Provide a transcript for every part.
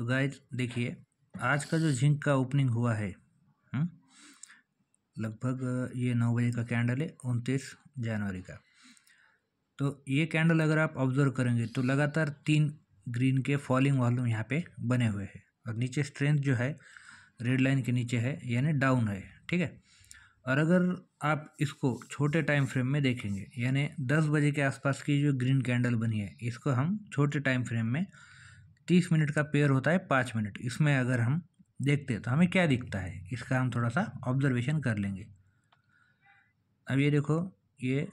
तो गाय देखिए आज का जो झिंक का ओपनिंग हुआ है हम्म, लगभग ये नौ बजे का कैंडल है उनतीस जनवरी का तो ये कैंडल अगर आप ऑब्जर्व करेंगे तो लगातार तीन ग्रीन के फॉलिंग वॉल्यूम यहाँ पे बने हुए हैं और नीचे स्ट्रेंथ जो है रेड लाइन के नीचे है यानी डाउन है ठीक है और अगर आप इसको छोटे टाइम फ्रेम में देखेंगे यानी दस बजे के आसपास की जो ग्रीन कैंडल बनी है इसको हम छोटे टाइम फ्रेम में तीस मिनट का पेयर होता है पाँच मिनट इसमें अगर हम देखते हैं तो हमें क्या दिखता है इसका हम थोड़ा सा ऑब्जर्वेशन कर लेंगे अब ये देखो ये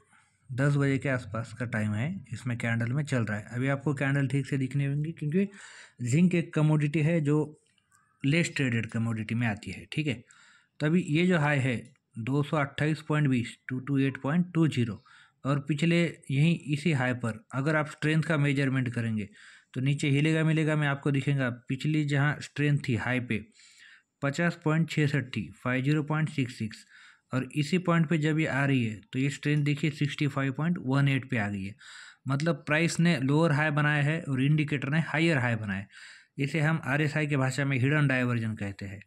दस बजे के आसपास का टाइम है इसमें कैंडल में चल रहा है अभी आपको कैंडल ठीक से दिखने होंगी क्योंकि जिंक एक कमोडिटी है जो लेस ट्रेडेड कमोडिटी में आती है ठीक है तो अभी ये जो हाई है दो सौ अट्ठाईस पॉइंट बीस two two eight point two zero और पिछले यहीं इसी हाई पर अगर आप स्ट्रेंथ का मेजरमेंट करेंगे तो नीचे हिलेगा मिलेगा मैं आपको दिखेगा पिछली जहाँ स्ट्रेंथ थी हाई पे पचास पॉइंट सट्टी five zero point six six और इसी पॉइंट पे जब ये आ रही है तो ये स्ट्रेंथ देखिए sixty five point one eight पर आ गई है मतलब प्राइस ने लोअर हाई बनाया है और इंडिकेटर ने हायर हाई बनाया है इसे हम आर की भाषा में हिडन डाइवर्जन कहते हैं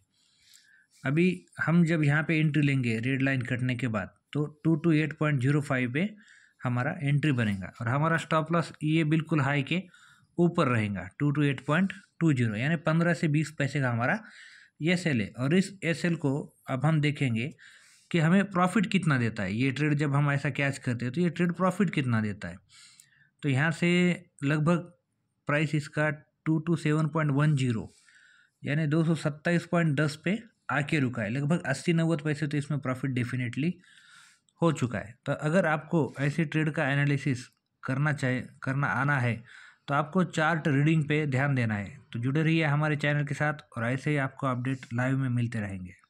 अभी हम जब यहाँ पे एंट्री लेंगे रेड लाइन कटने के बाद तो two two eight point zero five पे हमारा एंट्री बनेगा और हमारा स्टॉप लॉस ये बिल्कुल हाई के ऊपर रहेगा two two eight point two zero यानी पंद्रह से बीस पैसे का हमारा एस सेल है और इस एस को अब हम देखेंगे कि हमें प्रॉफिट कितना देता है ये ट्रेड जब हम ऐसा कैच करते हैं तो ये ट्रेड प्रॉफिट कितना देता है तो यहाँ से लगभग प्राइस इसका two two seven point one zero यानी दो सौ सत्ताईस पॉइंट दस पे आके रुका है लगभग अस्सी नब्बे पैसे तो इसमें प्रॉफिट डेफिनेटली हो चुका है तो अगर आपको ऐसे ट्रेड का एनालिसिस करना चाहे करना आना है तो आपको चार्ट रीडिंग पे ध्यान देना है तो जुड़े रहिए हमारे चैनल के साथ और ऐसे ही आपको अपडेट लाइव में मिलते रहेंगे